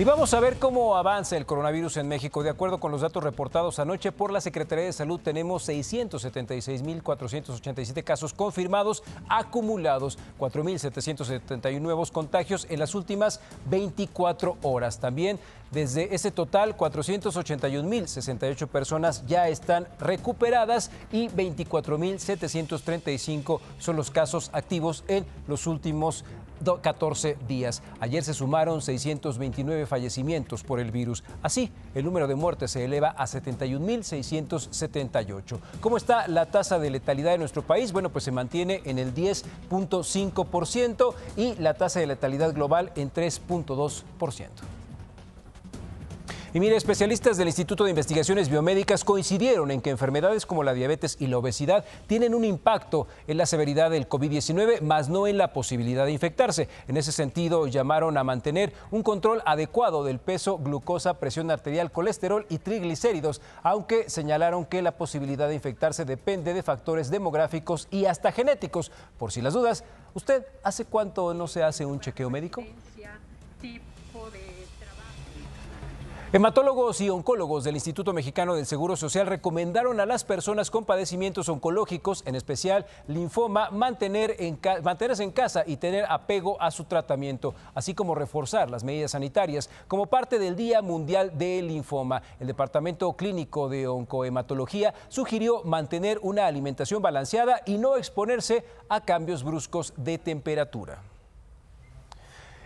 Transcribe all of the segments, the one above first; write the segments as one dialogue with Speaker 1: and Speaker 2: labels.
Speaker 1: Y vamos a ver cómo avanza el coronavirus en México. De acuerdo con los datos reportados anoche por la Secretaría de Salud, tenemos 676.487 casos confirmados, acumulados 4.771 nuevos contagios en las últimas 24 horas. También desde ese total, 481.068 personas ya están recuperadas y 24.735 son los casos activos en los últimos 14 días. Ayer se sumaron 629 fallecimientos por el virus. Así, el número de muertes se eleva a 71.678. ¿Cómo está la tasa de letalidad en nuestro país? Bueno, pues se mantiene en el 10.5% y la tasa de letalidad global en 3.2%. Y mire, especialistas del Instituto de Investigaciones Biomédicas coincidieron en que enfermedades como la diabetes y la obesidad tienen un impacto en la severidad del COVID-19, más no en la posibilidad de infectarse. En ese sentido, llamaron a mantener un control adecuado del peso, glucosa, presión arterial, colesterol y triglicéridos, aunque señalaron que la posibilidad de infectarse depende de factores demográficos y hasta genéticos. Por si las dudas, ¿usted hace cuánto no se hace un chequeo médico? Hematólogos y oncólogos del Instituto Mexicano del Seguro Social recomendaron a las personas con padecimientos oncológicos, en especial linfoma, mantener mantenerse en casa y tener apego a su tratamiento, así como reforzar las medidas sanitarias como parte del Día Mundial del Linfoma. El Departamento Clínico de Oncohematología sugirió mantener una alimentación balanceada y no exponerse a cambios bruscos de temperatura.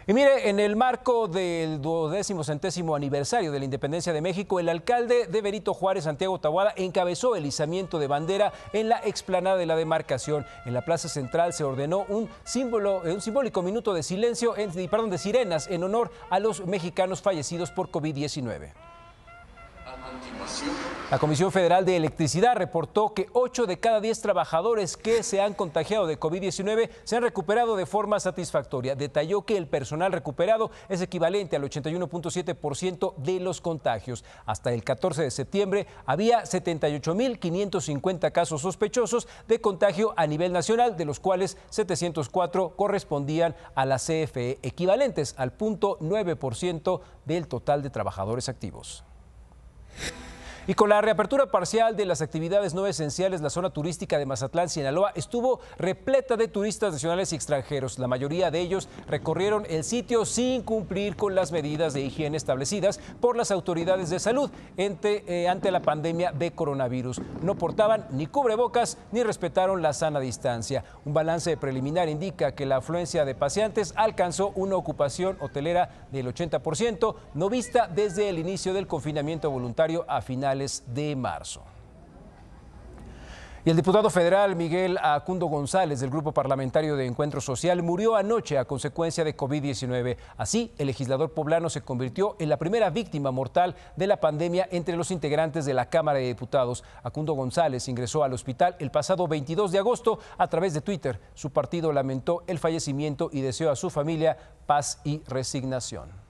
Speaker 1: Y mire, en el marco del duodécimo centésimo aniversario de la independencia de México, el alcalde de Benito Juárez, Santiago Tahuada, encabezó el izamiento de bandera en la explanada de la demarcación. En la plaza central se ordenó un, símbolo, eh, un simbólico minuto de silencio, perdón, de sirenas en honor a los mexicanos fallecidos por COVID-19. La Comisión Federal de Electricidad reportó que 8 de cada 10 trabajadores que se han contagiado de COVID-19 se han recuperado de forma satisfactoria. Detalló que el personal recuperado es equivalente al 81.7% de los contagios. Hasta el 14 de septiembre había 78.550 casos sospechosos de contagio a nivel nacional, de los cuales 704 correspondían a la CFE, equivalentes al 0.9% del total de trabajadores activos. Y con la reapertura parcial de las actividades no esenciales, la zona turística de Mazatlán, Sinaloa, estuvo repleta de turistas nacionales y extranjeros. La mayoría de ellos recorrieron el sitio sin cumplir con las medidas de higiene establecidas por las autoridades de salud ante, eh, ante la pandemia de coronavirus. No portaban ni cubrebocas ni respetaron la sana distancia. Un balance preliminar indica que la afluencia de paseantes alcanzó una ocupación hotelera del 80%, no vista desde el inicio del confinamiento voluntario a final de marzo. Y el diputado federal Miguel Acundo González del Grupo Parlamentario de Encuentro Social murió anoche a consecuencia de COVID-19. Así, el legislador poblano se convirtió en la primera víctima mortal de la pandemia entre los integrantes de la Cámara de Diputados. Acundo González ingresó al hospital el pasado 22 de agosto a través de Twitter. Su partido lamentó el fallecimiento y deseó a su familia paz y resignación.